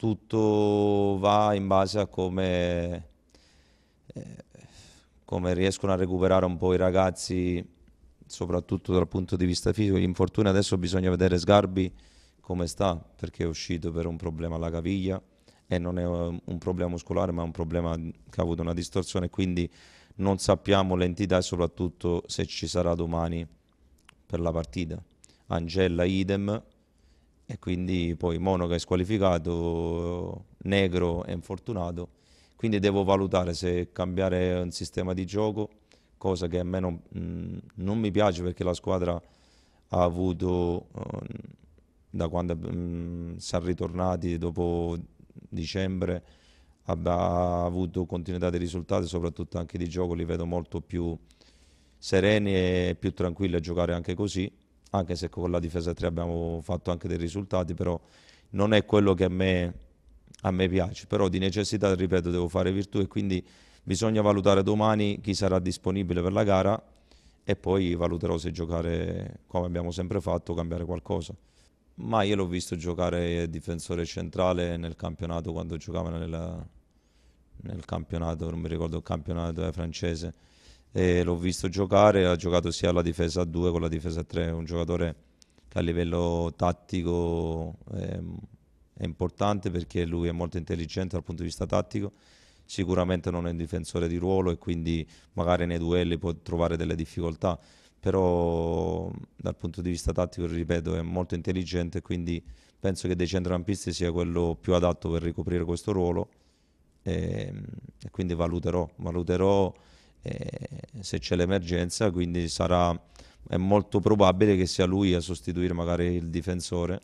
tutto va in base a come, eh, come riescono a recuperare un po' i ragazzi, soprattutto dal punto di vista fisico. Gli infortuni adesso bisogna vedere Sgarbi come sta, perché è uscito per un problema alla caviglia e non è eh, un problema muscolare, ma è un problema che ha avuto una distorsione, quindi non sappiamo l'entità e soprattutto se ci sarà domani per la partita. Angella idem, e quindi poi Monaco è squalificato, Negro è infortunato, quindi devo valutare se cambiare un sistema di gioco, cosa che a me non, mm, non mi piace perché la squadra ha avuto, mm, da quando mh, mm, siamo ritornati dopo dicembre, ha avuto continuità di risultati, soprattutto anche di gioco, li vedo molto più sereni e più tranquilli a giocare anche così anche se con la difesa 3 abbiamo fatto anche dei risultati, però non è quello che a me, a me piace, però di necessità, ripeto, devo fare virtù e quindi bisogna valutare domani chi sarà disponibile per la gara e poi valuterò se giocare come abbiamo sempre fatto cambiare qualcosa. Ma io l'ho visto giocare difensore centrale nel campionato quando giocava nella, nel campionato, non mi ricordo il campionato eh, francese l'ho visto giocare, ha giocato sia alla difesa 2 con la difesa 3, è un giocatore che a livello tattico è, ehm, è, importante perché lui è molto intelligente dal punto di vista tattico, sicuramente non è un difensore di ruolo e quindi magari nei duelli può trovare delle difficoltà, però dal punto di vista tattico, ripeto, è molto intelligente quindi penso che dei centrocampisti sia quello più adatto per ricoprire questo ruolo e, ehm, e quindi valuterò, valuterò eh, se c'è l'emergenza, quindi sarà, è molto probabile che sia lui a sostituire magari il difensore